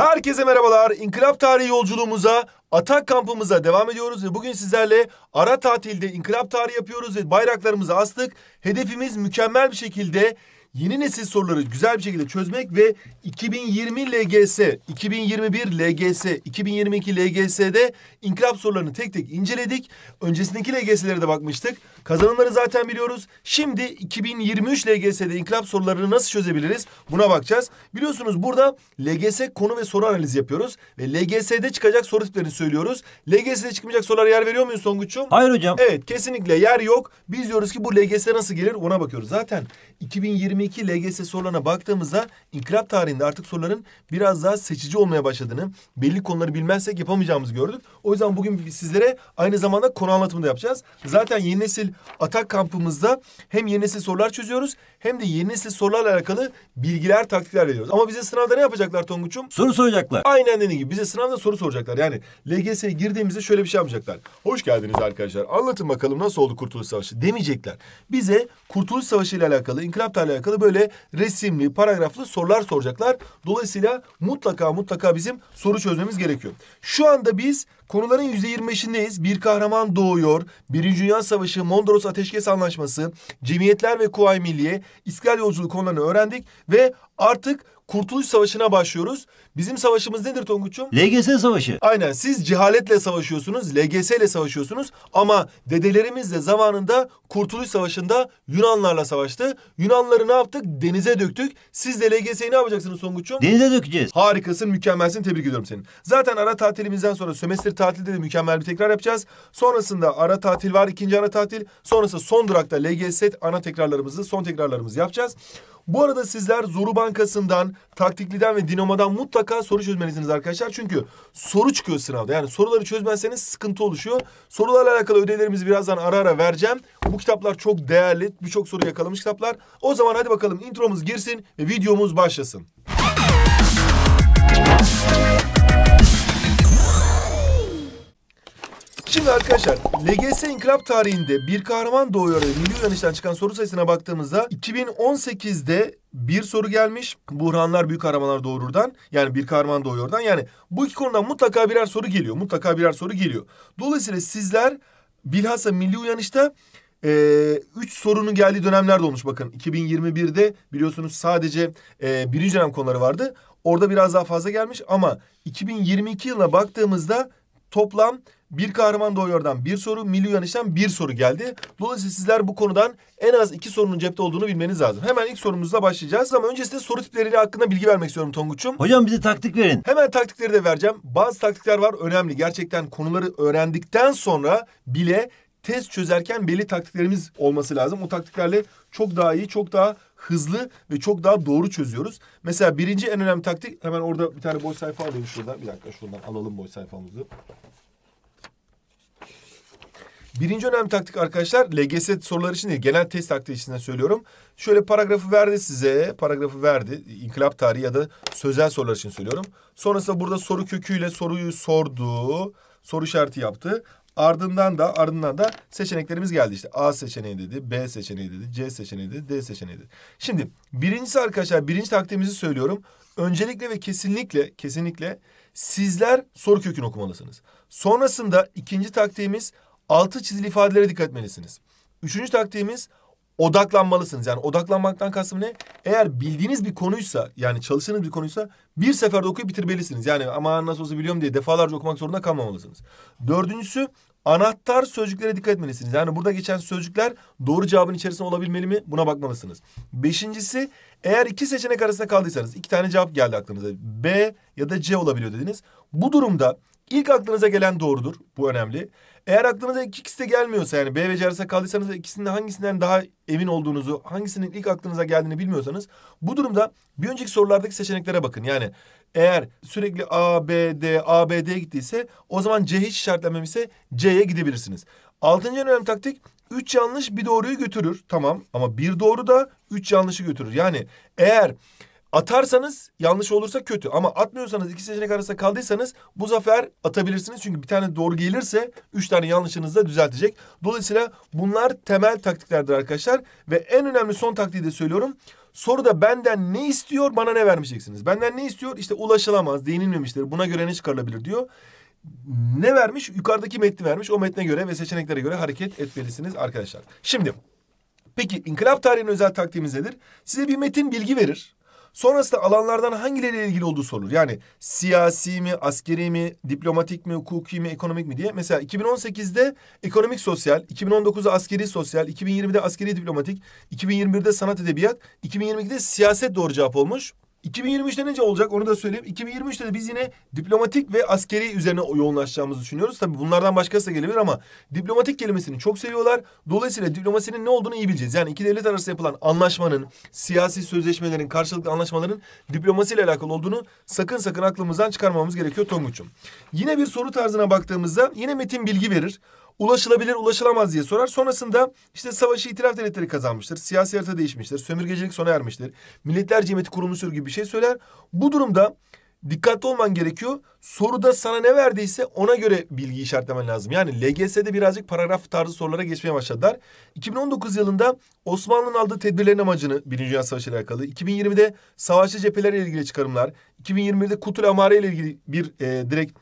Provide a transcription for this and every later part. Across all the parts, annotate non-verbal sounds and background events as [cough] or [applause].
Herkese merhabalar. İnkılap tarihi yolculuğumuza, atak kampımıza devam ediyoruz ve bugün sizlerle ara tatilde inkılap tarihi yapıyoruz ve bayraklarımızı astık. Hedefimiz mükemmel bir şekilde yeni nesil soruları güzel bir şekilde çözmek ve 2020 LGS, 2021 LGS, 2022 LGS'de inkılap sorularını tek tek inceledik. Öncesindeki LGS'lere de bakmıştık. Kazanımları zaten biliyoruz. Şimdi 2023 LGS'de inkılap sorularını nasıl çözebiliriz buna bakacağız. Biliyorsunuz burada LGS konu ve soru analizi yapıyoruz. Ve LGS'de çıkacak soru tiplerini söylüyoruz. LGS'de çıkmayacak sorulara yer veriyor muyuz Songuç'um? Hayır hocam. Evet kesinlikle yer yok. Biz diyoruz ki bu LGS nasıl gelir ona bakıyoruz. Zaten 2022 LGS sorularına baktığımızda inkılap tarihinde artık soruların biraz daha seçici olmaya başladığını, belli konuları bilmezsek yapamayacağımızı gördük. O yüzden bugün sizlere aynı zamanda konu anlatımı da yapacağız. Zaten yeni nesil atak kampımızda hem yeni nesil sorular çözüyoruz hem de yeni nesil sorularla alakalı bilgiler, taktikler veriyoruz. Ama bize sınavda ne yapacaklar Tonguç'um? Soru soracaklar. Aynen dediğim gibi bize sınavda soru soracaklar. Yani LGS'ye girdiğimizde şöyle bir şey yapacaklar. Hoş geldiniz arkadaşlar. Anlatın bakalım nasıl oldu Kurtuluş Savaşı demeyecekler. Bize Kurtuluş Savaşı ile alakalı inkılapla alakalı böyle resimli, paragraflı sorular soracaklar. Dolayısıyla mutlaka mutlaka bizim soru çözmemiz gerekiyor. Şu anda biz konuların yüzde yirmi Bir kahraman doğuyor. Birinci Dünya Savaşı, Mondros Ateşkes Anlaşması, Cemiyetler ve Kuvayi Milliye, İskal Yolculuğu konularını öğrendik ve artık Kurtuluş Savaşı'na başlıyoruz. Bizim savaşımız nedir Tonguç'um? LGS Savaşı. Aynen siz cehaletle savaşıyorsunuz, LGS ile savaşıyorsunuz ama dedelerimiz de zamanında Kurtuluş Savaşı'nda Yunanlarla savaştı. Yunanları ne yaptık? Denize döktük. Siz de LGS'yi ne yapacaksınız Tonguç'um? Denize dökeceğiz. Harikasın, mükemmelsin. Tebrik ediyorum seni. Zaten ara tatilimizden sonra sömestr tatilde de mükemmel bir tekrar yapacağız. Sonrasında ara tatil var, ikinci ara tatil. Sonrası son durakta LGS ana tekrarlarımızı, son tekrarlarımızı yapacağız. Bu arada sizler Zoru Bankası'ndan, Taktikli'den ve Dinamo'dan mutlaka soru çözmelisiniz arkadaşlar. Çünkü soru çıkıyor sınavda. Yani soruları çözmezseniz sıkıntı oluşuyor. Sorularla alakalı ödevlerimizi birazdan ara ara vereceğim. Bu kitaplar çok değerli. Birçok soru yakalamış kitaplar. O zaman hadi bakalım intromuz girsin ve videomuz başlasın. Şimdi arkadaşlar LGS inkılap tarihinde bir kahraman doğuyor Milli Uyanış'tan çıkan soru sayısına baktığımızda 2018'de bir soru gelmiş. Burhanlar büyük kahramanlar doğururdan yani bir kahraman doğuyordan yani bu iki konudan mutlaka birer soru geliyor. Mutlaka birer soru geliyor. Dolayısıyla sizler bilhassa Milli Uyanış'ta 3 ee, üç sorunun geldiği dönemlerde olmuş bakın. 2021'de biliyorsunuz sadece e, birinci dönem konuları vardı. Orada biraz daha fazla gelmiş ama 2022 yılına baktığımızda toplam bir kahraman doğuyordan bir soru, milli yanlıştan bir soru geldi. Dolayısıyla sizler bu konudan en az iki sorunun cepte olduğunu bilmeniz lazım. Hemen ilk sorumuzla başlayacağız ama önce soru tipleriyle hakkında bilgi vermek istiyorum Tonguç'um. Hocam bize taktik verin. Hemen taktikleri de vereceğim. Bazı taktikler var önemli. Gerçekten konuları öğrendikten sonra bile test çözerken belli taktiklerimiz olması lazım. O taktiklerle çok daha iyi, çok daha hızlı ve çok daha doğru çözüyoruz. Mesela birinci en önemli taktik hemen orada bir tane boş sayfa alayım şurada. Bir dakika şuradan alalım boş sayfamızı. Birinci önemli taktik arkadaşlar LGS soruları için değil genel test taktiği için söylüyorum. Şöyle paragrafı verdi size paragrafı verdi İnkılap tarihi ya da sözel sorular için söylüyorum. Sonrasında burada soru köküyle soruyu sordu soru işareti yaptı. Ardından da ardından da seçeneklerimiz geldi işte. A seçeneği dedi, B seçeneği dedi, C seçeneği dedi, D seçeneği dedi. Şimdi birincisi arkadaşlar birinci taktiğimizi söylüyorum. Öncelikle ve kesinlikle kesinlikle sizler soru kökünü okumalısınız. Sonrasında ikinci taktiğimiz altı çizili ifadelere dikkat etmelisiniz. Üçüncü taktiğimiz odaklanmalısınız. Yani odaklanmaktan kastım ne? Eğer bildiğiniz bir konuysa yani çalıştığınız bir konuysa bir seferde okuyup bitirmelisiniz. Yani ama nasıl olsa biliyorum diye defalarca okumak zorunda kalmamalısınız. Dördüncüsü anahtar sözcüklere dikkat etmelisiniz. Yani burada geçen sözcükler doğru cevabın içerisinde olabilmeli mi? Buna bakmalısınız. Beşincisi eğer iki seçenek arasında kaldıysanız iki tane cevap geldi aklınıza. B ya da C olabiliyor dediniz. Bu durumda İlk aklınıza gelen doğrudur. Bu önemli. Eğer aklınıza iki ikisi de gelmiyorsa yani B ve C arasında kaldıysanız ikisinde hangisinden daha emin olduğunuzu, hangisinin ilk aklınıza geldiğini bilmiyorsanız bu durumda bir önceki sorulardaki seçeneklere bakın. Yani eğer sürekli A, B, D, A, B, D gittiyse o zaman C hiç işaretlenmemişse C'ye gidebilirsiniz. Altıncı en önemli taktik üç yanlış bir doğruyu götürür. Tamam ama bir doğru da üç yanlışı götürür. Yani eğer Atarsanız yanlış olursa kötü ama atmıyorsanız iki seçenek arasında kaldıysanız bu zafer atabilirsiniz. Çünkü bir tane doğru gelirse üç tane yanlışınızı da düzeltecek. Dolayısıyla bunlar temel taktiklerdir arkadaşlar. Ve en önemli son taktiği de söylüyorum. Soruda benden ne istiyor bana ne vermeyeceksiniz. Benden ne istiyor işte ulaşılamaz değinilmemiştir buna göre ne çıkarılabilir diyor. Ne vermiş yukarıdaki metni vermiş o metne göre ve seçeneklere göre hareket etmelisiniz arkadaşlar. Şimdi peki inkılap tarihinin özel taktiğimiz nedir? Size bir metin bilgi verir Sonrasında alanlardan hangileriyle ilgili olduğu sorulur. Yani siyasi mi, askeri mi, diplomatik mi, hukuki mi, ekonomik mi diye. Mesela 2018'de ekonomik sosyal, 2019'da askeri sosyal, 2020'de askeri diplomatik, 2021'de sanat edebiyat, 2022'de siyaset doğru cevap olmuş. 2023'te nece olacak onu da söyleyeyim. 2023'te de biz yine diplomatik ve askeri üzerine yoğunlaşacağımızı düşünüyoruz. Tabii bunlardan başkası da gelebilir ama diplomatik kelimesini çok seviyorlar. Dolayısıyla diplomasinin ne olduğunu iyi bileceğiz. Yani iki devlet arası yapılan anlaşmanın, siyasi sözleşmelerin, karşılıklı anlaşmaların diplomasiyle alakalı olduğunu sakın sakın aklımızdan çıkarmamamız gerekiyor Tonguç'um. Yine bir soru tarzına baktığımızda yine metin bilgi verir ulaşılabilir ulaşılamaz diye sorar. Sonrasında işte savaşı itiraf devletleri kazanmıştır. Siyasi harita değişmiştir. Sömürgecilik sona ermiştir. Milletler Cemiyeti kurulmuştur gibi bir şey söyler. Bu durumda dikkatli olman gerekiyor. Soruda sana ne verdiyse ona göre bilgi işaretlemen lazım. Yani LGS'de birazcık paragraf tarzı sorulara geçmeye başladılar. 2019 yılında Osmanlı'nın aldığı tedbirlerin amacını Birinci Dünya Savaşı ile alakalı, 2020'de savaşçı cephelerle ilgili çıkarımlar, 2021'de Kutul Amare ile ilgili bir e, direkt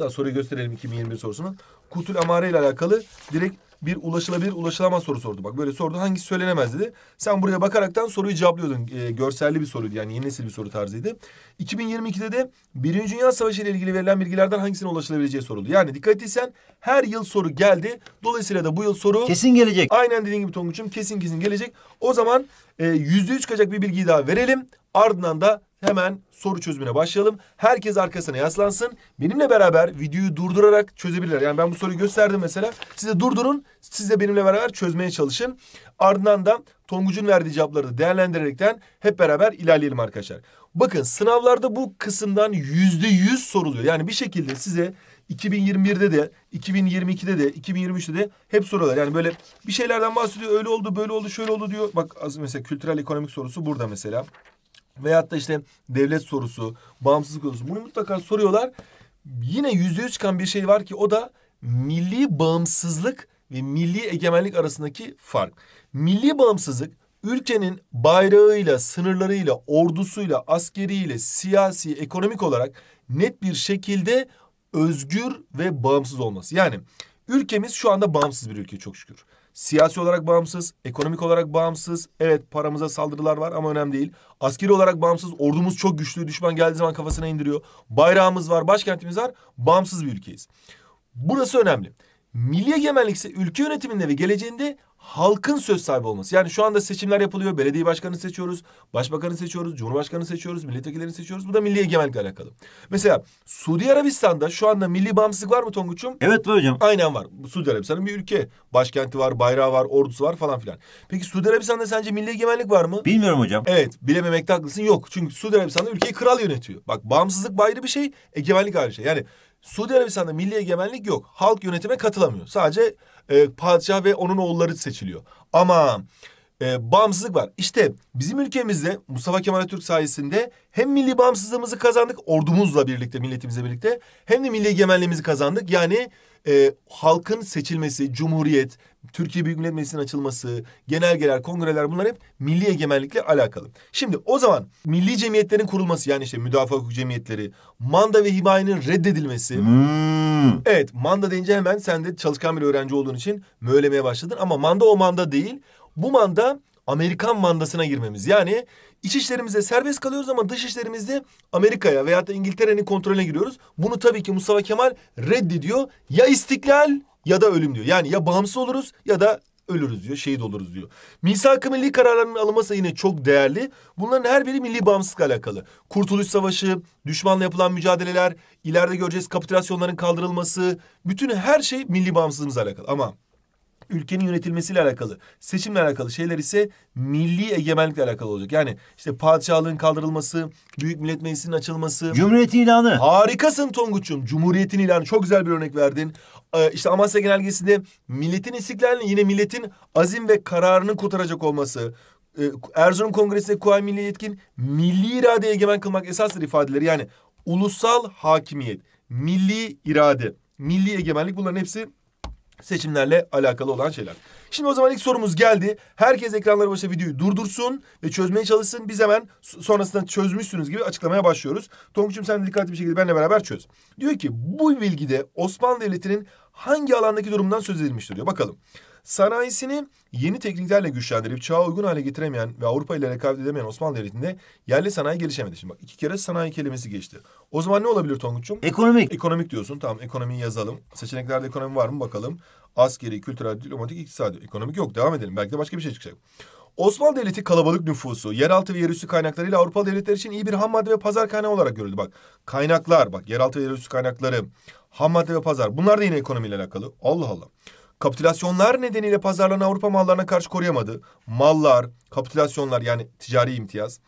hatta soruyu gösterelim 2021 sorusunu. Kutul amare ile alakalı direkt bir ulaşılabilir ulaşılamaz soru sordu. Bak böyle sordu hangisi söylenemez dedi. Sen buraya bakaraktan soruyu cevaplıyordun. E, görselli bir soruydu yani yeni nesil bir soru tarzıydı. 2022'de de Birinci Dünya Savaşı ile ilgili verilen bilgilerden hangisine ulaşılabileceği soruldu. Yani dikkat etsen her yıl soru geldi. Dolayısıyla da bu yıl soru... Kesin gelecek. Aynen dediğin gibi Tonguç'um kesin kesin gelecek. O zaman e, yüzde %3 kaçak bir bilgiyi daha verelim. Ardından da hemen soru çözümüne başlayalım. Herkes arkasına yaslansın. Benimle beraber videoyu durdurarak çözebilirler. Yani ben bu soruyu gösterdim mesela. Size durdurun. Siz de benimle beraber çözmeye çalışın. Ardından da Tonguç'un verdiği cevapları da değerlendirerekten hep beraber ilerleyelim arkadaşlar. Bakın sınavlarda bu kısımdan yüzde yüz soruluyor. Yani bir şekilde size 2021'de de, 2022'de de, 2023'te de hep sorular. Yani böyle bir şeylerden bahsediyor. Öyle oldu, böyle oldu, şöyle oldu diyor. Bak az mesela kültürel ekonomik sorusu burada mesela. Veyahut da işte devlet sorusu, bağımsızlık sorusu. Bunu mutlaka soruyorlar. Yine yüzde yüz çıkan bir şey var ki o da milli bağımsızlık ve milli egemenlik arasındaki fark. Milli bağımsızlık ülkenin bayrağıyla, sınırlarıyla, ordusuyla, askeriyle, siyasi, ekonomik olarak net bir şekilde özgür ve bağımsız olması. Yani ülkemiz şu anda bağımsız bir ülke çok şükür. Siyasi olarak bağımsız, ekonomik olarak bağımsız. Evet paramıza saldırılar var ama önemli değil. Askeri olarak bağımsız. Ordumuz çok güçlü. Düşman geldiği zaman kafasına indiriyor. Bayrağımız var, başkentimiz var. Bağımsız bir ülkeyiz. Burası önemli. Milli egemenlik ise ülke yönetiminde ve geleceğinde halkın söz sahibi olması. Yani şu anda seçimler yapılıyor. Belediye başkanını seçiyoruz, başbakanı seçiyoruz, cumhurbaşkanını seçiyoruz, milletvekillerini seçiyoruz. Bu da milli egemenlikle alakalı. Mesela Suudi Arabistan'da şu anda milli bağımsızlık var mı Tonguç'um? Evet var hocam. Aynen var. Suudi Arabistan'ın bir ülke. Başkenti var, bayrağı var, ordusu var falan filan. Peki Suudi Arabistan'da sence milli egemenlik var mı? Bilmiyorum hocam. Evet. Bilememekte haklısın. Yok. Çünkü Suudi Arabistan'da ülkeyi kral yönetiyor. Bak bağımsızlık ayrı bir şey, egemenlik ayrı bir şey. Yani Suudi Arabistan'da milli egemenlik yok. Halk yönetime katılamıyor. Sadece e, padişah ve onun oğulları seçiliyor. Ama e, bağımsızlık var. İşte bizim ülkemizde Mustafa Kemal Atatürk sayesinde hem milli bağımsızlığımızı kazandık ordumuzla birlikte, milletimizle birlikte hem de milli egemenliğimizi kazandık. Yani e, halkın seçilmesi, cumhuriyet Türkiye Büyük Millet Meclisi'nin açılması, genelgeler, kongreler bunlar hep milli egemenlikle alakalı. Şimdi o zaman milli cemiyetlerin kurulması yani işte müdafaa hukuk cemiyetleri, manda ve himayenin reddedilmesi. Hmm. Evet manda deyince hemen sen de çalışkan bir öğrenci olduğun için mölemeye başladın ama manda o manda değil. Bu manda Amerikan mandasına girmemiz. Yani iç işlerimizde serbest kalıyoruz ama dış işlerimizde Amerika'ya veyahut da İngiltere'nin kontrolüne giriyoruz. Bunu tabii ki Mustafa Kemal reddediyor. Ya istiklal ya da ölüm diyor. Yani ya bağımsız oluruz ya da ölürüz diyor, şehit oluruz diyor. Misak-ı milli kararlarının alınması yine çok değerli. Bunların her biri milli bağımsızlıkla alakalı. Kurtuluş Savaşı, düşmanla yapılan mücadeleler, ileride göreceğiz kapitülasyonların kaldırılması, bütün her şey milli bağımsızlığımızla alakalı. Ama ülkenin yönetilmesiyle alakalı, seçimle alakalı şeyler ise milli egemenlikle alakalı olacak. Yani işte padişahlığın kaldırılması, Büyük Millet Meclisi'nin açılması. Cumhuriyet'in ilanı. Harikasın Tonguç'um. Cumhuriyet'in ilanı. Çok güzel bir örnek verdin. Ee, işte Amasya Genelgesi'nde milletin istiklalini yine milletin azim ve kararını kurtaracak olması. Ee, Erzurum Kongresi'nde Kuvayi Milli Yetkin milli iradeye egemen kılmak esastır ifadeleri. Yani ulusal hakimiyet, milli irade, milli egemenlik bunların hepsi seçimlerle alakalı olan şeyler. Şimdi o zaman ilk sorumuz geldi. Herkes ekranları başında videoyu durdursun ve çözmeye çalışsın. Biz hemen sonrasında çözmüşsünüz gibi açıklamaya başlıyoruz. Tonguç'um sen dikkatli bir şekilde benimle beraber çöz. Diyor ki bu bilgide Osmanlı Devleti'nin hangi alandaki durumdan söz edilmiştir diyor. Bakalım. Sanayisini yeni tekniklerle güçlendirip çağa uygun hale getiremeyen ve Avrupa ile rekabet edemeyen Osmanlı Devleti'nde yerli sanayi gelişemedi. Şimdi bak iki kere sanayi kelimesi geçti. O zaman ne olabilir Tonguç'um? Ekonomik. Ekonomik diyorsun. Tamam ekonomiyi yazalım. Seçeneklerde ekonomi var mı bakalım. Askeri, kültürel, diplomatik, iktisadi. Ekonomik yok. Devam edelim. Belki de başka bir şey çıkacak. Osmanlı Devleti kalabalık nüfusu, yeraltı ve yerüstü kaynaklarıyla Avrupalı devletler için iyi bir ham madde ve pazar kaynağı olarak görüldü. Bak kaynaklar, bak yeraltı ve yerüstü kaynakları, ham madde ve pazar. Bunlar da yine ekonomiyle alakalı. Allah Allah. Kapitülasyonlar nedeniyle pazarlanan Avrupa mallarına karşı koruyamadı. Mallar, kapitülasyonlar yani ticari imtiyaz.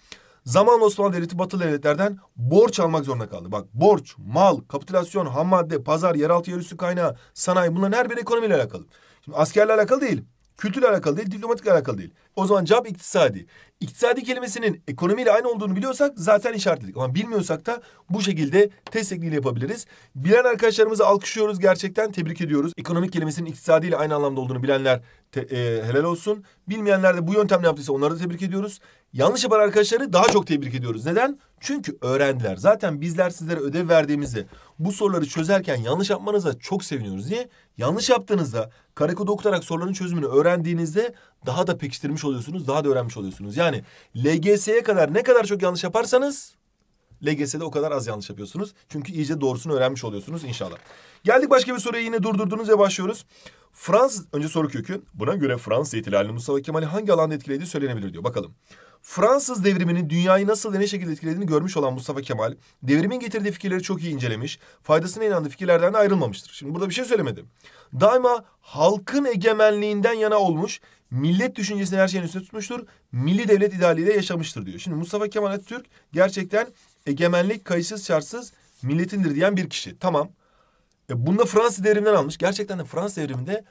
Zamanla Osmanlı Devleti batılı devletlerden borç almak zorunda kaldı. Bak borç, mal, kapitülasyon, ham madde, pazar, yeraltı, yerüstü kaynağı, sanayi bunların her biri ekonomiyle alakalı. Şimdi askerle alakalı değil. Kültürle alakalı değil, diplomatikle alakalı değil. O zaman cevap iktisadi. İktisadi kelimesinin ekonomiyle aynı olduğunu biliyorsak zaten işaretledik. Ama bilmiyorsak da bu şekilde test tekniğiyle yapabiliriz. Bilen arkadaşlarımızı alkışlıyoruz gerçekten tebrik ediyoruz. Ekonomik kelimesinin iktisadi ile aynı anlamda olduğunu bilenler Te, e, helal olsun. Bilmeyenler de bu yöntemle yaptıysa onları da tebrik ediyoruz. Yanlış yapan arkadaşları daha çok tebrik ediyoruz. Neden? Çünkü öğrendiler. Zaten bizler sizlere ödev verdiğimizde bu soruları çözerken yanlış yapmanıza çok seviniyoruz. Niye? Yanlış yaptığınızda karekodu okutarak soruların çözümünü öğrendiğinizde daha da pekiştirmiş oluyorsunuz. Daha da öğrenmiş oluyorsunuz. Yani LGS'ye kadar ne kadar çok yanlış yaparsanız LGS'de o kadar az yanlış yapıyorsunuz. Çünkü iyice doğrusunu öğrenmiş oluyorsunuz inşallah. Geldik başka bir soruya yine durdurdunuz ve başlıyoruz. Fransız, önce soru kökü. Buna göre Fransız ihtilalini Mustafa Kemal'i hangi alanda etkilediği söylenebilir diyor. Bakalım. Fransız devriminin dünyayı nasıl ve ne şekilde etkilediğini görmüş olan Mustafa Kemal, devrimin getirdiği fikirleri çok iyi incelemiş, faydasına inandığı fikirlerden de ayrılmamıştır. Şimdi burada bir şey söylemedim. Daima halkın egemenliğinden yana olmuş, millet düşüncesini her şeyin üstüne tutmuştur, milli devlet idealiyle yaşamıştır diyor. Şimdi Mustafa Kemal Atatürk gerçekten egemenlik kayıtsız şartsız milletindir diyen bir kişi. Tamam. E bunu da Fransız devriminden almış. Gerçekten de Fransız devriminde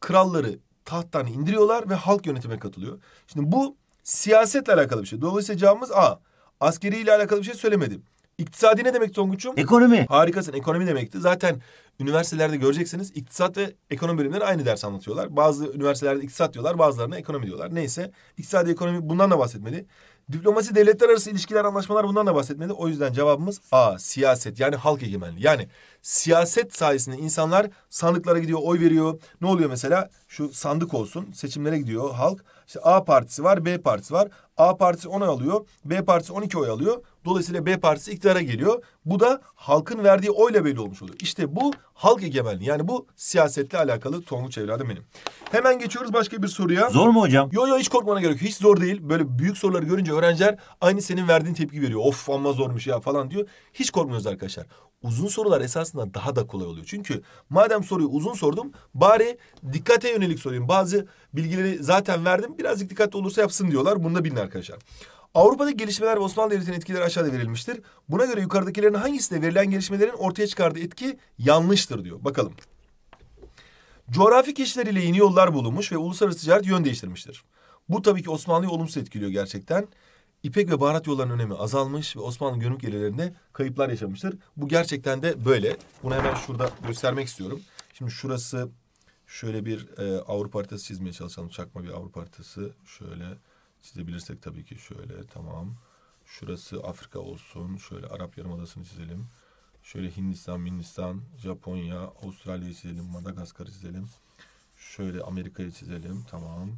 kralları tahttan indiriyorlar ve halk yönetime katılıyor. Şimdi bu siyasetle alakalı bir şey. Dolayısıyla cevabımız A. Askeri ile alakalı bir şey söylemedim. İktisadi ne demek Tonguç'um? Ekonomi. Harikasın ekonomi demekti. Zaten üniversitelerde göreceksiniz iktisat ve ekonomi bölümleri aynı ders anlatıyorlar. Bazı üniversitelerde iktisat diyorlar bazılarına ekonomi diyorlar. Neyse İktisadi ekonomi bundan da bahsetmedi. Diplomasi, devletler arası ilişkiler, anlaşmalar bundan da bahsetmedi. O yüzden cevabımız A. Siyaset yani halk egemenliği. Yani siyaset sayesinde insanlar sandıklara gidiyor, oy veriyor. Ne oluyor mesela? Şu sandık olsun, seçimlere gidiyor halk. İşte A partisi var, B partisi var. A partisi 10 oy alıyor, B partisi 12 oy alıyor. Dolayısıyla B partisi iktidara geliyor. Bu da halkın verdiği oyla belli olmuş oluyor. İşte bu halk egemenliği. Yani bu siyasetle alakalı Tonguç evladım benim. Hemen geçiyoruz başka bir soruya. Zor mu hocam? Yo yo hiç korkmana gerek yok. Hiç zor değil. Böyle büyük soruları görünce öğrenciler aynı senin verdiğin tepki veriyor. Of amma zormuş ya falan diyor. Hiç korkmuyoruz arkadaşlar uzun sorular esasında daha da kolay oluyor. Çünkü madem soruyu uzun sordum bari dikkate yönelik sorayım. Bazı bilgileri zaten verdim birazcık dikkatli olursa yapsın diyorlar. Bunu da bilin arkadaşlar. Avrupa'da gelişmeler Osmanlı Devleti'nin etkileri aşağıda verilmiştir. Buna göre yukarıdakilerin hangisinde verilen gelişmelerin ortaya çıkardığı etki yanlıştır diyor. Bakalım. Coğrafi keşifleriyle yeni yollar bulunmuş ve uluslararası ticaret yön değiştirmiştir. Bu tabii ki Osmanlı'yı olumsuz etkiliyor gerçekten. İpek ve baharat yollarının önemi azalmış ve Osmanlı gönül gelirlerinde kayıplar yaşamıştır. Bu gerçekten de böyle. Bunu hemen şurada göstermek istiyorum. Şimdi şurası şöyle bir e, Avrupa haritası çizmeye çalışalım. Çakma bir Avrupa haritası. Şöyle çizebilirsek tabii ki şöyle tamam. Şurası Afrika olsun. Şöyle Arap Yarımadası'nı çizelim. Şöyle Hindistan, Hindistan, Japonya, Avustralya'yı çizelim. Madagaskar'ı çizelim. Şöyle Amerika'yı çizelim. Tamam.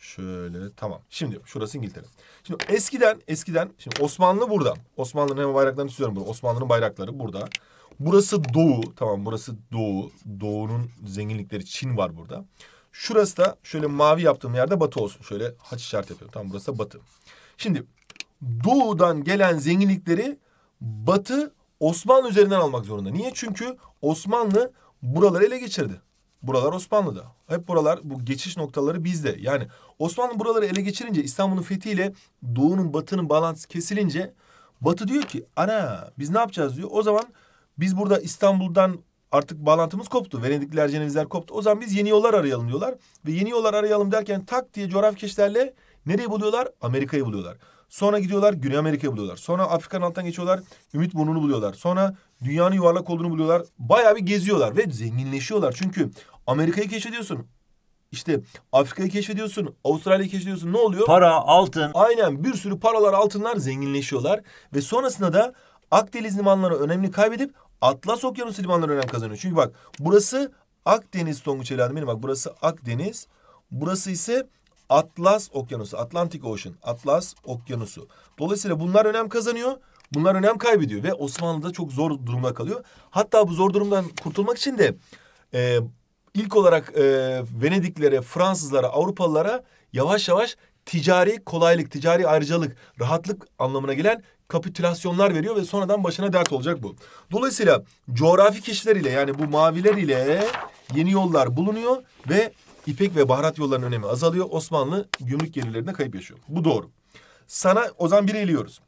Şöyle tamam. Şimdi şurası İngiltere. Şimdi eskiden eskiden şimdi Osmanlı burada. Osmanlı'nın hemen bayraklarını çiziyorum burada. Osmanlı'nın bayrakları burada. Burası doğu. Tamam burası doğu. Doğu'nun zenginlikleri Çin var burada. Şurası da şöyle mavi yaptığım yerde batı olsun. Şöyle haç işaret yapıyorum. Tamam burası da batı. Şimdi doğudan gelen zenginlikleri batı Osmanlı üzerinden almak zorunda. Niye? Çünkü Osmanlı buraları ele geçirdi. Buralar Osmanlı'da. Hep buralar bu geçiş noktaları bizde. Yani Osmanlı buraları ele geçirince İstanbul'un fethiyle doğunun batının bağlantısı kesilince Batı diyor ki ana biz ne yapacağız diyor. O zaman biz burada İstanbul'dan artık bağlantımız koptu. Venedikler, Cenevizler koptu. O zaman biz yeni yollar arayalım diyorlar. Ve yeni yollar arayalım derken tak diye coğrafi keşlerle nereyi buluyorlar? Amerika'yı buluyorlar. Sonra gidiyorlar Güney Amerika'yı buluyorlar. Sonra Afrika'nın altından geçiyorlar. Ümit Burnu'nu buluyorlar. Sonra Dünyanın yuvarlak olduğunu buluyorlar. Bayağı bir geziyorlar ve zenginleşiyorlar. Çünkü Amerika'yı keşfediyorsun. İşte Afrika'yı keşfediyorsun, Avustralya'yı keşfediyorsun. Ne oluyor? Para, altın. Aynen bir sürü paralar, altınlar zenginleşiyorlar. Ve sonrasında da Akdeniz limanları önemli kaybedip Atlas Okyanusu limanları önem kazanıyor. Çünkü bak burası Akdeniz Tonguç Eli benim bak burası Akdeniz. Burası ise Atlas Okyanusu, Atlantic Ocean, Atlas Okyanusu. Dolayısıyla bunlar önem kazanıyor Bunlar önem kaybediyor ve Osmanlı da çok zor durumda kalıyor. Hatta bu zor durumdan kurtulmak için de e, ilk olarak e, Venediklilere, Fransızlara, Avrupalılara yavaş yavaş ticari kolaylık, ticari ayrıcalık, rahatlık anlamına gelen kapitülasyonlar veriyor ve sonradan başına dert olacak bu. Dolayısıyla coğrafi kişiler ile yani bu maviler ile yeni yollar bulunuyor ve ipek ve baharat yollarının önemi azalıyor. Osmanlı gümrük gelirlerinde kayıp yaşıyor. Bu doğru. Sana o zaman bir eliyoruz.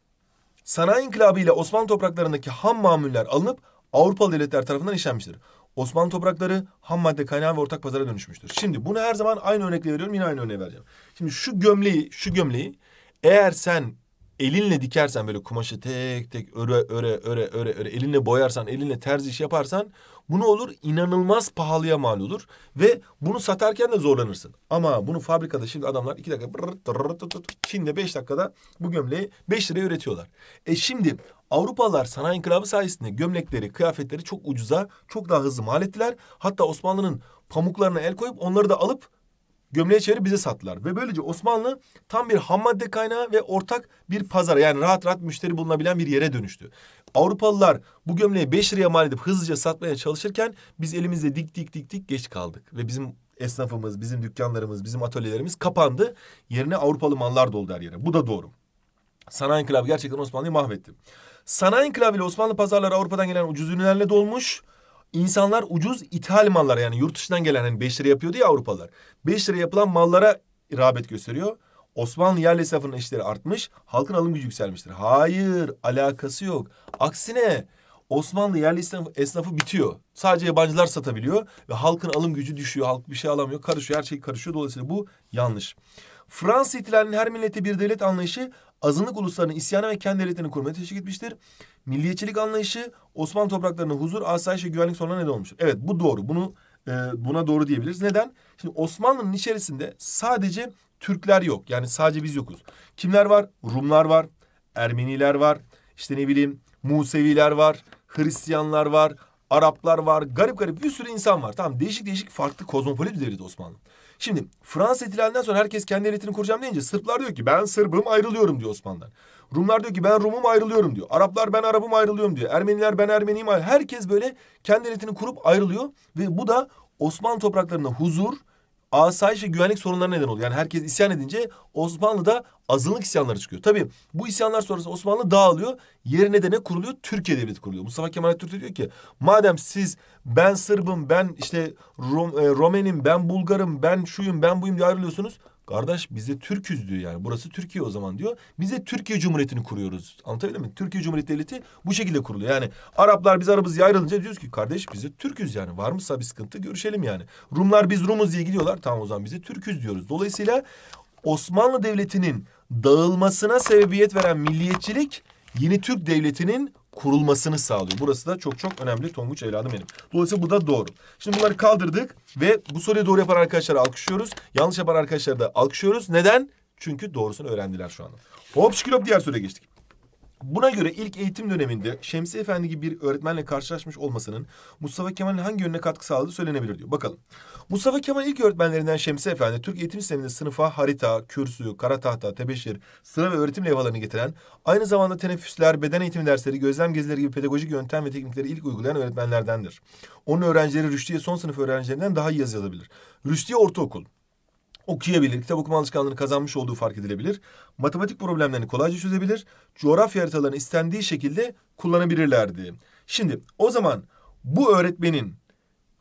Sanayi İnkılabı ile Osmanlı topraklarındaki ham mamuller alınıp Avrupalı devletler tarafından işlenmiştir. Osmanlı toprakları ham madde kaynağı ve ortak pazara dönüşmüştür. Şimdi bunu her zaman aynı örnekle veriyorum yine aynı örneği vereceğim. Şimdi şu gömleği şu gömleği eğer sen elinle dikersen böyle kumaşı tek tek öre öre öre öre öre elinle boyarsan, elinle terzi iş yaparsan bu ne olur? İnanılmaz pahalıya mal olur ve bunu satarken de zorlanırsın. Ama bunu fabrikada şimdi adamlar iki dakika Çin'de beş dakikada bu gömleği beş liraya üretiyorlar. E şimdi Avrupalılar sanayi inkılabı sayesinde gömlekleri, kıyafetleri çok ucuza, çok daha hızlı mal ettiler. Hatta Osmanlı'nın pamuklarına el koyup onları da alıp gömleği çevirip bize sattılar. Ve böylece Osmanlı tam bir ham madde kaynağı ve ortak bir pazar yani rahat rahat müşteri bulunabilen bir yere dönüştü. Avrupalılar bu gömleği beş liraya mal edip hızlıca satmaya çalışırken biz elimizde dik dik dik dik geç kaldık. Ve bizim esnafımız, bizim dükkanlarımız, bizim atölyelerimiz kapandı. Yerine Avrupalı mallar doldu her yere. Bu da doğru. Sanayi inkılabı gerçekten Osmanlı'yı mahvetti. Sanayi inkılabı ile Osmanlı pazarları Avrupa'dan gelen ucuz ürünlerle dolmuş. İnsanlar ucuz ithal mallara yani yurt dışından gelen hani 5 lira yapıyordu ya Avrupalılar. 5 lira yapılan mallara rağbet gösteriyor. Osmanlı yerli esnafının işleri artmış, halkın alım gücü yükselmiştir. Hayır, alakası yok. Aksine Osmanlı yerli esnafı, esnafı bitiyor. Sadece yabancılar satabiliyor ve halkın alım gücü düşüyor. Halk bir şey alamıyor, karışıyor, her şey karışıyor. Dolayısıyla bu yanlış. Fransa ihtilalinin her millete bir devlet anlayışı azınlık uluslarının isyanı ve kendi devletlerini kurmaya teşvik etmiştir. Milliyetçilik anlayışı Osmanlı topraklarına huzur, asayiş ve güvenlik sorununa neden olmuştur. Evet bu doğru. Bunu e, buna doğru diyebiliriz. Neden? Şimdi Osmanlı'nın içerisinde sadece Türkler yok. Yani sadece biz yokuz. Kimler var? Rumlar var, Ermeniler var, İşte ne bileyim Museviler var, Hristiyanlar var, Araplar var. Garip garip bir sürü insan var. Tamam değişik değişik farklı kozmopolit bir devlet Osmanlı. Şimdi Fransa ihtilalinden sonra herkes kendi devletini kuracağım deyince Sırplar diyor ki ben Sırbım ayrılıyorum diyor Osmanlı'dan. Rumlar diyor ki ben Rum'um ayrılıyorum diyor. Araplar ben Arap'ım ayrılıyorum diyor. Ermeniler ben Ermeniyim ayrılıyorum. Herkes böyle kendi devletini kurup ayrılıyor ve bu da Osmanlı topraklarında huzur asayiş ve güvenlik sorunları neden oluyor. Yani herkes isyan edince Osmanlı'da azınlık isyanları çıkıyor. Tabii bu isyanlar sonrası Osmanlı dağılıyor. yeri de ne kuruluyor? Türkiye Devleti kuruluyor. Mustafa Kemal Atatürk diyor ki madem siz ben Sırbım, ben işte Rom, e, Romenim, ben Bulgarım, ben şuyum, ben buyum diye ayrılıyorsunuz. Kardeş bize Türküz diyor yani. Burası Türkiye o zaman diyor. Bize Türkiye Cumhuriyeti'ni kuruyoruz. Anlatabildim mi? Türkiye Cumhuriyeti devleti bu şekilde kuruluyor. Yani Araplar biz Arabız diye ayrılınca diyoruz ki kardeş bize Türküz yani. Var mısa bir sıkıntı görüşelim yani. Rumlar biz Rumuz diye gidiyorlar. Tamam o zaman bize Türküz diyoruz. Dolayısıyla Osmanlı Devleti'nin dağılmasına sebebiyet veren milliyetçilik yeni Türk Devleti'nin kurulmasını sağlıyor. Burası da çok çok önemli Tonguç evladım benim. Dolayısıyla bu da doğru. Şimdi bunları kaldırdık ve bu soruyu doğru yapan arkadaşlara alkışlıyoruz. Yanlış yapan arkadaşlara da alkışlıyoruz. Neden? Çünkü doğrusunu öğrendiler şu anda. Hop şikilop diğer soruya geçtik. Buna göre ilk eğitim döneminde Şemsi Efendi gibi bir öğretmenle karşılaşmış olmasının Mustafa Kemal'in hangi yönüne katkı sağladığı söylenebilir diyor. Bakalım. Mustafa Kemal ilk öğretmenlerinden Şemsi Efendi Türk eğitim sisteminde sınıfa harita, kürsü, kara tahta, tebeşir, sıra ve öğretim levhalarını getiren, aynı zamanda teneffüsler, beden eğitimi dersleri, gözlem gezileri gibi pedagojik yöntem ve teknikleri ilk uygulayan öğretmenlerdendir. Onun öğrencileri Rüştiye son sınıf öğrencilerinden daha iyi yazı yazabilir. Rüştiye ortaokul okuyabilir, kitap okuma alışkanlığını kazanmış olduğu fark edilebilir. Matematik problemlerini kolayca çözebilir, coğrafya haritalarını istendiği şekilde kullanabilirlerdi. Şimdi o zaman bu öğretmenin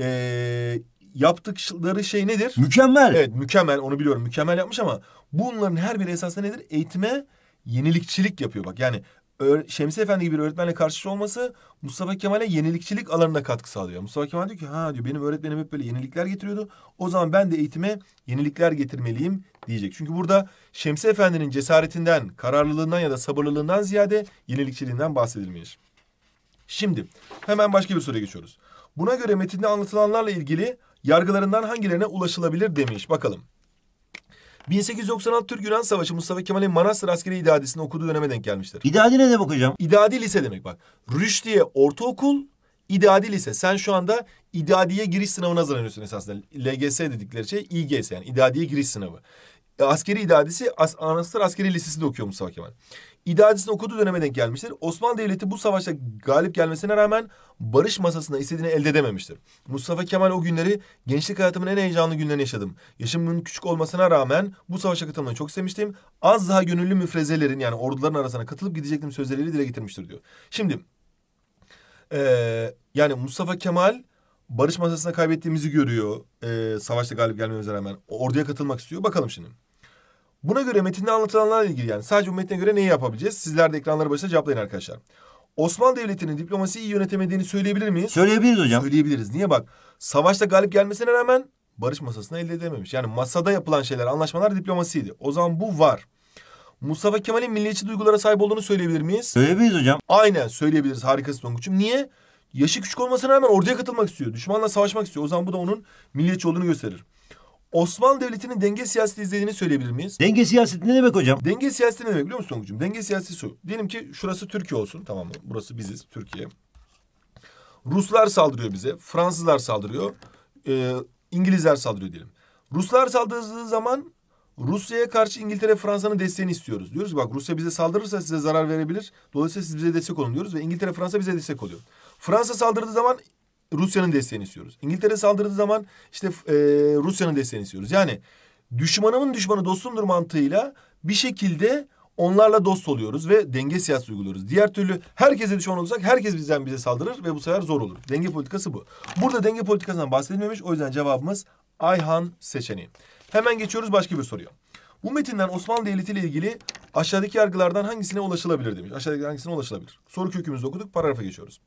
ee, yaptıkları şey nedir? Mükemmel. Evet mükemmel onu biliyorum mükemmel yapmış ama bunların her biri esasında nedir? Eğitime yenilikçilik yapıyor bak. Yani Şemsi Efendi gibi bir öğretmenle karşılaşı olması Mustafa Kemal'e yenilikçilik alanına katkı sağlıyor. Mustafa Kemal diyor ki ha diyor benim öğretmenim hep böyle yenilikler getiriyordu. O zaman ben de eğitime yenilikler getirmeliyim diyecek. Çünkü burada Şemsi Efendi'nin cesaretinden, kararlılığından ya da sabırlılığından ziyade yenilikçiliğinden bahsedilmiş. Şimdi hemen başka bir soruya geçiyoruz. Buna göre metinde anlatılanlarla ilgili yargılarından hangilerine ulaşılabilir demiş. Bakalım. 1896 Türk-Yunan Savaşı Mustafa Kemal'in Manastır Askeri İdadesi'nde okuduğu döneme denk gelmiştir. İdadi ne demek hocam? İdadi lise demek bak. Rüştiye ortaokul, İdadi lise. Sen şu anda İdadiye giriş sınavına hazırlanıyorsun esasında. LGS dedikleri şey İGS yani İdadiye giriş sınavı. E, askeri idadesi As Manastır Askeri Lisesi de okuyor Mustafa Kemal. İdacisini okuduğu döneme denk gelmiştir. Osmanlı Devleti bu savaşta galip gelmesine rağmen barış masasında istediğini elde edememiştir. Mustafa Kemal o günleri gençlik hayatımın en heyecanlı günlerini yaşadım. Yaşımın küçük olmasına rağmen bu savaşa katılmayı çok sevmiştim. Az daha gönüllü müfrezelerin yani orduların arasına katılıp gidecektim sözleriyle dile getirmiştir diyor. Şimdi ee, yani Mustafa Kemal barış masasına kaybettiğimizi görüyor. Ee, savaşta galip gelmemize rağmen orduya katılmak istiyor. Bakalım şimdi. Buna göre metinde anlatılanlarla ilgili yani sadece bu metne göre neyi yapabileceğiz? Sizler de ekranları başına cevaplayın arkadaşlar. Osmanlı Devleti'nin diplomasiyi iyi yönetemediğini söyleyebilir miyiz? Söyleyebiliriz hocam. Söyleyebiliriz. Niye bak? Savaşta galip gelmesine rağmen barış masasını elde edememiş. Yani masada yapılan şeyler, anlaşmalar diplomasiydi. O zaman bu var. Mustafa Kemal'in milliyetçi duygulara sahip olduğunu söyleyebilir miyiz? Söyleyebiliriz hocam. Aynen söyleyebiliriz. harikası Tonguç'um. Niye? Yaşı küçük olmasına rağmen orduya katılmak istiyor. Düşmanla savaşmak istiyor. O zaman bu da onun milliyetçi olduğunu gösterir. Osmanlı Devleti'nin denge siyaseti izlediğini söyleyebilir miyiz? Denge siyaseti ne demek hocam? Denge siyaseti ne demek biliyor musun Tonguç'um? Denge siyaseti şu. Diyelim ki şurası Türkiye olsun tamam mı? Burası biziz Türkiye. Ruslar saldırıyor bize. Fransızlar saldırıyor. E, İngilizler saldırıyor diyelim. Ruslar saldırdığı zaman Rusya'ya karşı İngiltere Fransa'nın desteğini istiyoruz. Diyoruz ki bak Rusya bize saldırırsa size zarar verebilir. Dolayısıyla siz bize destek olun diyoruz ve İngiltere Fransa bize destek oluyor. Fransa saldırdığı zaman Rusya'nın desteğini istiyoruz. İngiltere saldırdığı zaman işte e, Rusya'nın desteğini istiyoruz. Yani düşmanımın düşmanı dostumdur mantığıyla bir şekilde onlarla dost oluyoruz ve denge siyaseti uyguluyoruz. Diğer türlü herkese düşman olursak herkes bizden bize saldırır ve bu sefer zor olur. Denge politikası bu. Burada denge politikasından bahsedilmemiş o yüzden cevabımız Ayhan seçeneği. Hemen geçiyoruz başka bir soruya. Bu metinden Osmanlı Devleti ile ilgili aşağıdaki yargılardan hangisine ulaşılabilir demiş. Aşağıdaki hangisine ulaşılabilir? Soru kökümüzü okuduk, paragrafa geçiyoruz.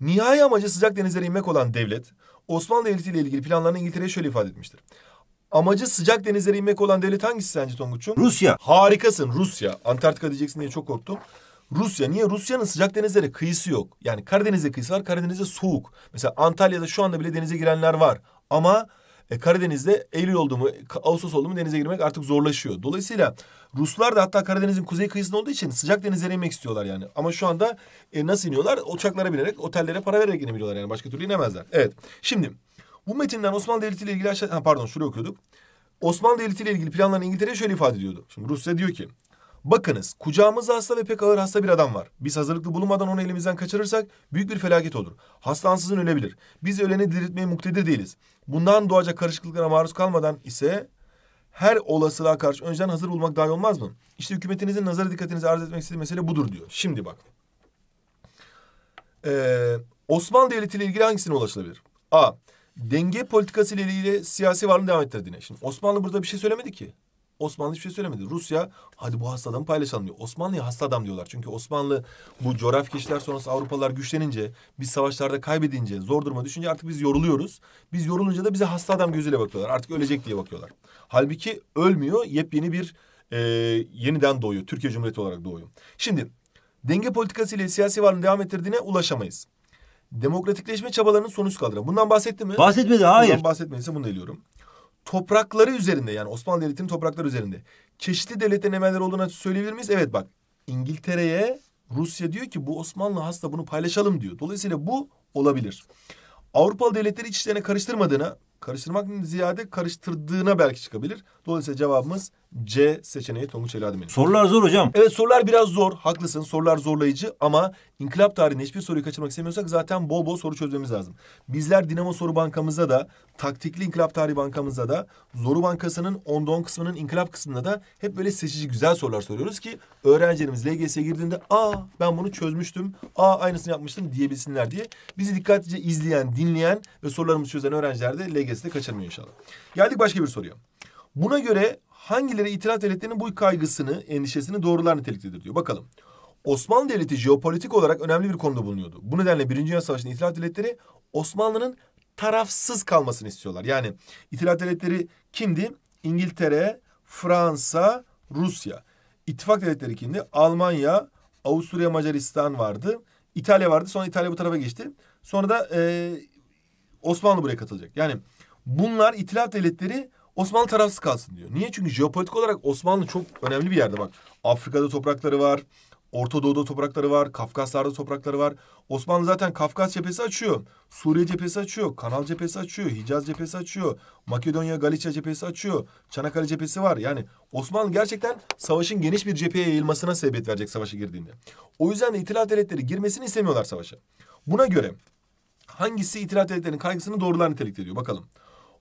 Nihai amacı sıcak denizlere inmek olan devlet, Osmanlı Devleti ile ilgili planlarını İngiltere'ye şöyle ifade etmiştir. Amacı sıcak denizlere inmek olan devlet hangisi sence Tonguç'um? Rusya. Harikasın Rusya. Antarktika diyeceksin diye çok korktum. Rusya. Niye? Rusya'nın sıcak denizlere kıyısı yok. Yani Karadeniz'e kıyısı var. Karadeniz'e soğuk. Mesela Antalya'da şu anda bile denize girenler var. Ama e, Karadeniz'de Eylül oldu mu, Ağustos oldu mu denize girmek artık zorlaşıyor. Dolayısıyla Ruslar da hatta Karadeniz'in kuzey kıyısında olduğu için sıcak denizlere inmek istiyorlar yani. Ama şu anda e, nasıl iniyorlar? Uçaklara binerek, otellere para vererek inebiliyorlar yani. Başka türlü inemezler. Evet. Şimdi bu metinden Osmanlı Devleti ile ilgili Ha, pardon şurayı okuyorduk. Osmanlı Devleti ile ilgili planlarını İngiltere şöyle ifade ediyordu. Şimdi Rusya diyor ki Bakınız kucağımızda hasta ve pek ağır hasta bir adam var. Biz hazırlıklı bulunmadan onu elimizden kaçırırsak büyük bir felaket olur. Hasta ansızın ölebilir. Biz öleni diriltmeye muktedir değiliz. Bundan doğaca karışıklıklara maruz kalmadan ise her olasılığa karşı önceden hazır bulmak daha iyi olmaz mı? İşte hükümetinizin nazarı dikkatinizi arz etmek istediği mesele budur diyor. Şimdi bak. Ee, Osmanlı Devleti ile ilgili hangisine ulaşılabilir? A. Denge politikası ile ilgili siyasi varlığını devam ettirdiğine. Şimdi Osmanlı burada bir şey söylemedi ki. Osmanlı hiçbir şey söylemedi. Rusya hadi bu hasta adamı paylaşalım diyor. Osmanlı'ya hasta adam diyorlar. Çünkü Osmanlı bu coğrafi keşifler sonrası Avrupalılar güçlenince, biz savaşlarda kaybedince, zor duruma düşünce artık biz yoruluyoruz. Biz yorulunca da bize hasta adam gözüyle bakıyorlar. Artık ölecek diye bakıyorlar. Halbuki ölmüyor, yepyeni bir e, yeniden doğuyor. Türkiye Cumhuriyeti olarak doğuyor. Şimdi denge politikası ile siyasi varlığını devam ettirdiğine ulaşamayız. Demokratikleşme çabalarının sonuç kaldıran. Bundan bahsetti mi? Bahsetmedi, hayır. Bundan bahsetmediyse bunu eliyorum toprakları üzerinde yani Osmanlı Devleti'nin toprakları üzerinde çeşitli devletlerin emelleri olduğunu söyleyebilir miyiz? Evet bak İngiltere'ye Rusya diyor ki bu Osmanlı hasta bunu paylaşalım diyor. Dolayısıyla bu olabilir. Avrupalı devletleri iç işlerine karıştırmadığına, karıştırmak ziyade karıştırdığına belki çıkabilir. Dolayısıyla cevabımız C seçeneği Tonguç Eladi Sorular zor hocam. Evet sorular biraz zor. Haklısın sorular zorlayıcı ama inkılap tarihinde hiçbir soruyu kaçırmak istemiyorsak zaten bol bol soru çözmemiz lazım. Bizler Dinamo Soru Bankamızda da taktikli inkılap tarihi bankamızda da Zoru Bankası'nın onda on kısmının inkılap kısmında da hep böyle seçici güzel sorular soruyoruz ki öğrencilerimiz LGS'ye girdiğinde aa ben bunu çözmüştüm, aa aynısını yapmıştım diyebilsinler diye. Bizi dikkatlice izleyen, dinleyen ve sorularımızı çözen öğrenciler de LGS'de kaçırmıyor inşallah. Geldik başka bir soruya. Buna göre hangileri itilaf devletlerinin bu kaygısını, endişesini doğrular niteliktedir diyor. Bakalım. Osmanlı Devleti jeopolitik olarak önemli bir konuda bulunuyordu. Bu nedenle Birinci Dünya Savaşı'nda itilaf devletleri Osmanlı'nın tarafsız kalmasını istiyorlar. Yani itilaf devletleri kimdi? İngiltere, Fransa, Rusya. İttifak devletleri kimdi? Almanya, Avusturya, Macaristan vardı. İtalya vardı. Sonra İtalya bu tarafa geçti. Sonra da e, Osmanlı buraya katılacak. Yani bunlar itilaf devletleri Osmanlı tarafsız kalsın diyor. Niye? Çünkü jeopolitik olarak Osmanlı çok önemli bir yerde bak. Afrika'da toprakları var. Orta Doğu'da toprakları var. Kafkaslar'da toprakları var. Osmanlı zaten Kafkas cephesi açıyor. Suriye cephesi açıyor. Kanal cephesi açıyor. Hicaz cephesi açıyor. Makedonya, Galicia cephesi açıyor. Çanakkale cephesi var. Yani Osmanlı gerçekten savaşın geniş bir cepheye yayılmasına sebebiyet verecek savaşa girdiğinde. O yüzden de İtilaf Devletleri girmesini istemiyorlar savaşa. Buna göre hangisi İtilaf Devletleri'nin kaygısını doğrular nitelikte diyor. Bakalım.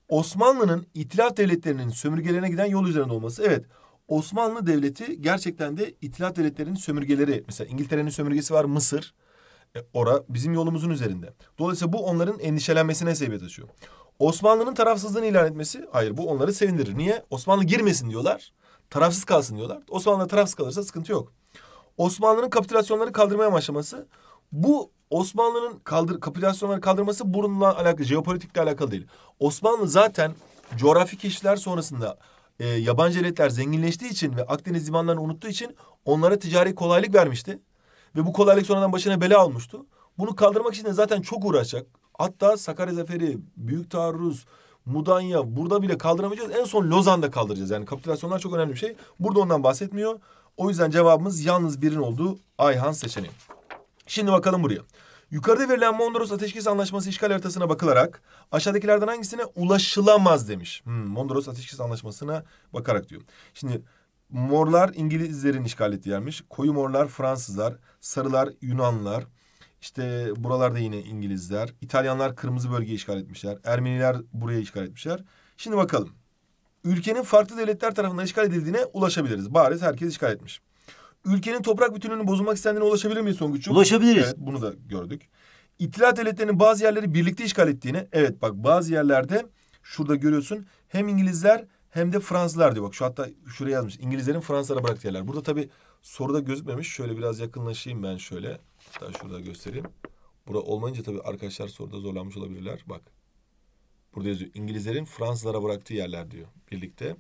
Osmanlı'nın itilaf devletlerinin sömürgelerine giden yol üzerinde olması. Evet Osmanlı Devleti gerçekten de itilaf devletlerinin sömürgeleri. Mesela İngiltere'nin sömürgesi var Mısır. E, ora bizim yolumuzun üzerinde. Dolayısıyla bu onların endişelenmesine sebebiyet açıyor. Osmanlı'nın tarafsızlığını ilan etmesi hayır bu onları sevindirir. Niye? Osmanlı girmesin diyorlar. Tarafsız kalsın diyorlar. Osmanlı tarafsız kalırsa sıkıntı yok. Osmanlı'nın kapitülasyonları kaldırmaya başlaması bu Osmanlı'nın kaldır, kapitülasyonları kaldırması bununla alakalı, jeopolitikle alakalı değil. Osmanlı zaten coğrafi keşifler sonrasında e, yabancı devletler zenginleştiği için ve Akdeniz limanlarını unuttuğu için onlara ticari kolaylık vermişti. Ve bu kolaylık sonradan başına bela almıştı. Bunu kaldırmak için de zaten çok uğraşacak. Hatta Sakarya Zaferi, Büyük Taarruz, Mudanya burada bile kaldıramayacağız. En son Lozan'da kaldıracağız. Yani kapitülasyonlar çok önemli bir şey. Burada ondan bahsetmiyor. O yüzden cevabımız yalnız birin olduğu Ayhan seçeneği. Şimdi bakalım buraya. Yukarıda verilen Mondros Ateşkes Anlaşması işgal haritasına bakılarak aşağıdakilerden hangisine ulaşılamaz demiş. Hmm, Mondros Ateşkes Anlaşması'na bakarak diyor. Şimdi morlar İngilizlerin işgal ettiği yermiş. Koyu morlar Fransızlar, sarılar Yunanlar. İşte buralarda yine İngilizler. İtalyanlar kırmızı bölgeyi işgal etmişler. Ermeniler buraya işgal etmişler. Şimdi bakalım. Ülkenin farklı devletler tarafından işgal edildiğine ulaşabiliriz. Bariz herkes işgal etmiş. Ülkenin toprak bütünlüğünü bozulmak istendiğine ulaşabilir miyiz Songuç'um? Ulaşabiliriz. Evet, bunu da gördük. İtilaf devletlerinin bazı yerleri birlikte işgal ettiğini... Evet bak bazı yerlerde şurada görüyorsun hem İngilizler hem de Fransızlar diyor. Bak şu hatta şuraya yazmış. İngilizlerin Fransızlara bıraktığı yerler. Burada tabii soruda gözükmemiş. Şöyle biraz yakınlaşayım ben şöyle. Hatta şurada göstereyim. Bura olmayınca tabii arkadaşlar soruda zorlanmış olabilirler. Bak. Burada yazıyor. İngilizlerin Fransızlara bıraktığı yerler diyor. Birlikte.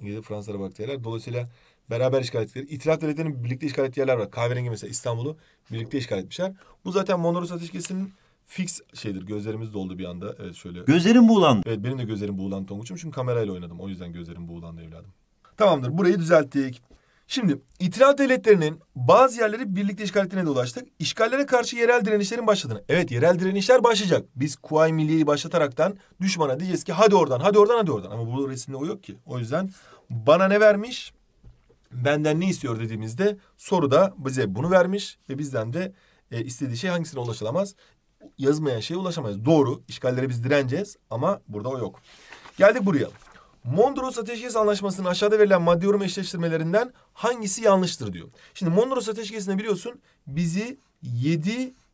İngilizler Fransızlara bıraktığı yerler. Dolayısıyla Beraber işgal ettikleri. İtiraf devletlerinin birlikte işgal ettiği yerler var. Kahverengi mesela İstanbul'u birlikte işgal etmişler. Bu zaten Mondros Ateşkesi'nin fix şeydir. Gözlerimiz doldu bir anda. Evet şöyle. Gözlerim buğulandı. Evet benim de gözlerim buğulandı Tonguç'um. Çünkü kamerayla oynadım. O yüzden gözlerim buğulandı evladım. Tamamdır. Burayı düzelttik. Şimdi itiraf devletlerinin bazı yerleri birlikte işgal ettiğine de ulaştık. İşgallere karşı yerel direnişlerin başladığını. Evet yerel direnişler başlayacak. Biz Kuvayi Milliye'yi başlataraktan düşmana diyeceğiz ki hadi oradan hadi oradan hadi oradan. Ama bu resimde o yok ki. O yüzden bana ne vermiş? benden ne istiyor dediğimizde soru da bize bunu vermiş ve bizden de e, istediği şey hangisine ulaşılamaz? Yazmayan şeye ulaşamayız. Doğru. İşgallere biz direneceğiz ama burada o yok. Geldik buraya. Mondros Ateşkes Anlaşması'nın aşağıda verilen maddi yorum eşleştirmelerinden hangisi yanlıştır diyor. Şimdi Mondros Ateşkesi'ne biliyorsun bizi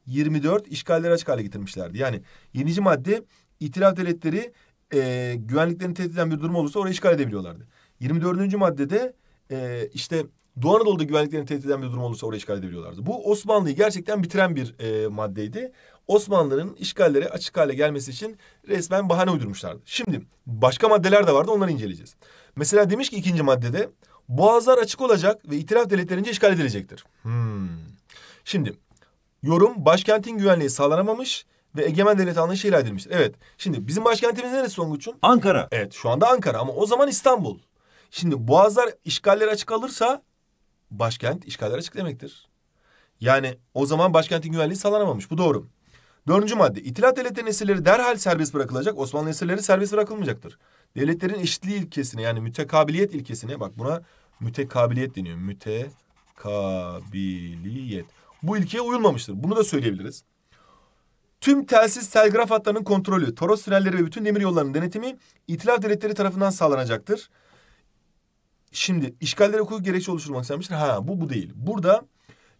7-24 işgalleri açık hale getirmişlerdi. Yani 7. madde itiraf devletleri e, güvenliklerini tehdit eden bir durum olursa oraya işgal edebiliyorlardı. 24. maddede e, işte Doğu Anadolu'da güvenliklerini tehdit eden bir durum olursa oraya işgal edebiliyorlardı. Bu Osmanlı'yı gerçekten bitiren bir e, maddeydi. Osmanlı'nın işgallere açık hale gelmesi için resmen bahane uydurmuşlardı. Şimdi başka maddeler de vardı onları inceleyeceğiz. Mesela demiş ki ikinci maddede boğazlar açık olacak ve itiraf devletlerince işgal edilecektir. Hmm. Şimdi yorum başkentin güvenliği sağlanamamış ve egemen devlet anlayışı ilan edilmiştir. Evet şimdi bizim başkentimiz neresi Songuç'un? Ankara. Evet şu anda Ankara ama o zaman İstanbul. Şimdi boğazlar işgalleri açık alırsa başkent işgaller açık demektir. Yani o zaman başkentin güvenliği sağlanamamış. Bu doğru. Dördüncü madde. İtilaf devletlerinin esirleri derhal serbest bırakılacak. Osmanlı esirleri serbest bırakılmayacaktır. Devletlerin eşitliği ilkesine yani mütekabiliyet ilkesine bak buna mütekabiliyet deniyor. Mütekabiliyet. Bu ilkeye uyulmamıştır. Bunu da söyleyebiliriz. Tüm telsiz telgraf hatlarının kontrolü, toros tünelleri ve bütün demir yollarının denetimi itilaf devletleri tarafından sağlanacaktır. Şimdi işgallere hukuk gerekçe oluşturmak istenmiştir. Şey. Ha bu bu değil. Burada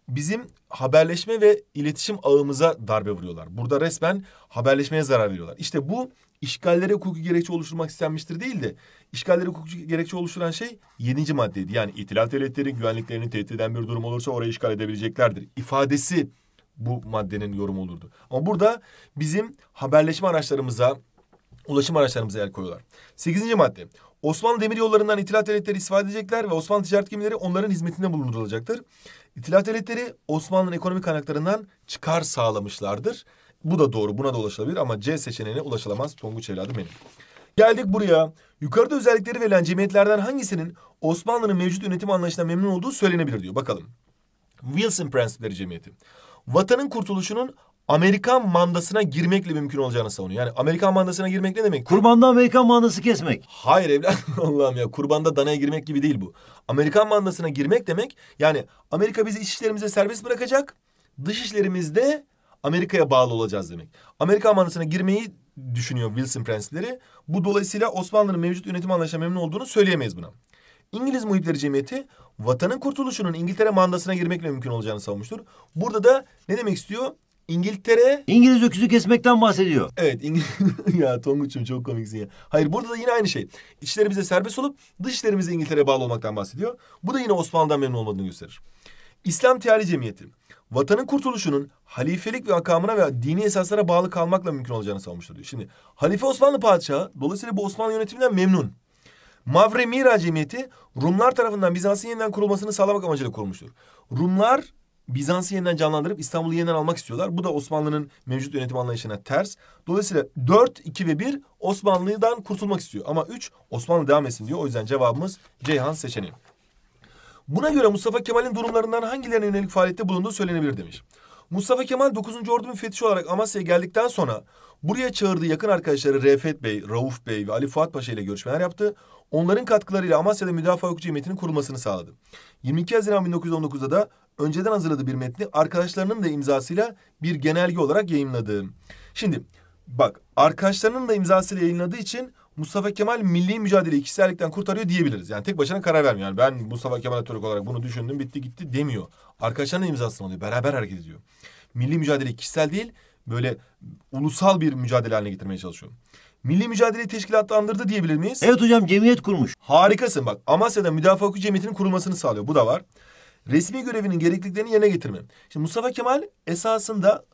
bizim haberleşme ve iletişim ağımıza darbe vuruyorlar. Burada resmen haberleşmeye zarar veriyorlar. İşte bu işgallere hukuki gerekçe oluşturmak istenmiştir değil de işgallere hukuki gerekçe oluşturan şey yedinci maddeydi. Yani itilaf devletlerin güvenliklerini tehdit eden bir durum olursa orayı işgal edebileceklerdir. İfadesi bu maddenin yorumu olurdu. Ama burada bizim haberleşme araçlarımıza, ulaşım araçlarımıza yer koyuyorlar. Sekizinci madde. Osmanlı demir yollarından itilat devletleri istifade edecekler ve Osmanlı ticaret gemileri onların hizmetinde bulundurulacaktır. İtilat devletleri Osmanlı'nın ekonomik kaynaklarından çıkar sağlamışlardır. Bu da doğru buna da ulaşılabilir ama C seçeneğine ulaşılamaz Tonguç evladım benim. Geldik buraya. Yukarıda özellikleri verilen cemiyetlerden hangisinin Osmanlı'nın mevcut yönetim anlayışından memnun olduğu söylenebilir diyor. Bakalım. Wilson Prensipleri Cemiyeti. Vatanın kurtuluşunun Amerikan mandasına girmekle mümkün olacağını savunuyor. Yani Amerikan mandasına girmek ne demek? Kurbanda Amerikan mandası kesmek. Hayır evladım [laughs] Allah'ım ya kurbanda danaya girmek gibi değil bu. Amerikan mandasına girmek demek yani Amerika bizi iç işlerimize serbest bırakacak. Dış işlerimizde Amerika'ya bağlı olacağız demek. Amerikan mandasına girmeyi düşünüyor Wilson prensipleri. Bu dolayısıyla Osmanlı'nın mevcut yönetim anlayışına memnun olduğunu söyleyemeyiz buna. İngiliz Muhipleri Cemiyeti vatanın kurtuluşunun İngiltere mandasına girmekle mümkün olacağını savunmuştur. Burada da ne demek istiyor? İngiltere... İngiliz öküzü kesmekten bahsediyor. Evet. İng... [laughs] ya Tonguç'um çok komiksin ya. Hayır burada da yine aynı şey. İçleri serbest olup dış işlerimize İngiltere'ye bağlı olmaktan bahsediyor. Bu da yine Osmanlı'dan memnun olmadığını gösterir. İslam Teali Cemiyeti. Vatanın kurtuluşunun halifelik ve akamına veya dini esaslara bağlı kalmakla mümkün olacağını savunmuştur diyor. Şimdi Halife Osmanlı Padişahı dolayısıyla bu Osmanlı yönetiminden memnun. Mavre Mira Cemiyeti Rumlar tarafından Bizans'ın yeniden kurulmasını sağlamak amacıyla kurulmuştur. Rumlar Bizans'ı yeniden canlandırıp İstanbul'u yeniden almak istiyorlar. Bu da Osmanlı'nın mevcut yönetim anlayışına ters. Dolayısıyla 4, 2 ve 1 Osmanlı'dan kurtulmak istiyor. Ama 3 Osmanlı devam etsin diyor. O yüzden cevabımız Ceyhan seçeneği. Buna göre Mustafa Kemal'in durumlarından hangilerine yönelik faaliyette bulunduğu söylenebilir demiş. Mustafa Kemal 9. Ordu fetişi olarak Amasya'ya geldikten sonra Buraya çağırdığı yakın arkadaşları Refet Bey, Rauf Bey ve Ali Fuat Paşa ile görüşmeler yaptı. Onların katkılarıyla Amasya'da Müdafaa Hukuk Cemiyeti'nin kurulmasını sağladı. 22 Haziran 1919'da da önceden hazırladığı bir metni arkadaşlarının da imzasıyla bir genelge olarak yayınladı. Şimdi bak arkadaşlarının da imzasıyla yayınladığı için Mustafa Kemal milli mücadeleyi kişisellikten kurtarıyor diyebiliriz. Yani tek başına karar vermiyor. Yani ben Mustafa Kemal Atatürk olarak bunu düşündüm bitti gitti demiyor. Arkadaşlarının imzasını alıyor. Beraber hareket ediyor. Milli mücadele kişisel değil böyle ulusal bir mücadele haline getirmeye çalışıyor. Milli mücadeleyi teşkilatlandırdı diyebilir miyiz? Evet hocam cemiyet kurmuş. Harikasın bak Amasya'da müdafaa hukuk cemiyetinin kurulmasını sağlıyor. Bu da var. Resmi görevinin gerekliliklerini yerine getirme. Şimdi Mustafa Kemal esasında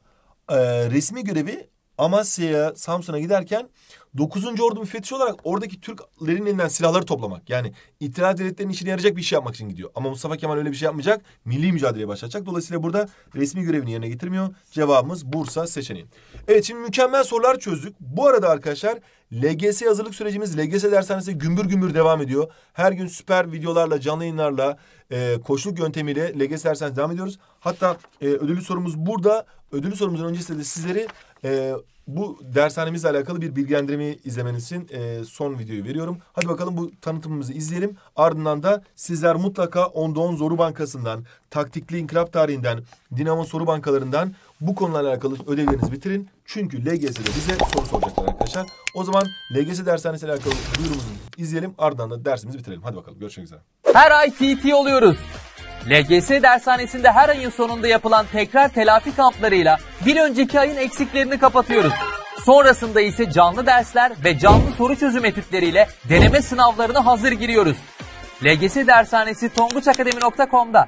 e, resmi görevi Amasya'ya, Samsun'a giderken 9. Ordu müfettişi olarak oradaki Türklerin elinden silahları toplamak. Yani İttihat Devletleri'nin işine yarayacak bir şey yapmak için gidiyor. Ama Mustafa Kemal öyle bir şey yapmayacak. Milli mücadeleye başlayacak Dolayısıyla burada resmi görevini yerine getirmiyor. Cevabımız Bursa seçeneği. Evet şimdi mükemmel sorular çözdük. Bu arada arkadaşlar LGS hazırlık sürecimiz LGS dershanesi gümbür gümbür devam ediyor. Her gün süper videolarla, canlı yayınlarla, e, koçluk yöntemiyle LGS dershanesi devam ediyoruz. Hatta e, ödüllü sorumuz burada. Ödüllü sorumuzun öncesinde de sizleri... E, bu dershanemizle alakalı bir bilgilendirmeyi izlemenizin e, son videoyu veriyorum. Hadi bakalım bu tanıtımımızı izleyelim. Ardından da sizler mutlaka Onda 10 Zoru Bankası'ndan, Taktikli İnkılap Tarihinden, Dinamo Soru Bankalarından bu konularla alakalı ödevlerinizi bitirin. Çünkü LGS'de bize soru soracaklar arkadaşlar. O zaman LGS dershanesiyle alakalı duyurumuzu izleyelim. Ardından da dersimizi bitirelim. Hadi bakalım görüşmek üzere. Her ay TT oluyoruz. LGS dershanesinde her ayın sonunda yapılan tekrar telafi kamplarıyla bir önceki ayın eksiklerini kapatıyoruz. Sonrasında ise canlı dersler ve canlı soru çözüm etütleriyle deneme sınavlarına hazır giriyoruz. LGS dershanesi tonguçakademi.com'da.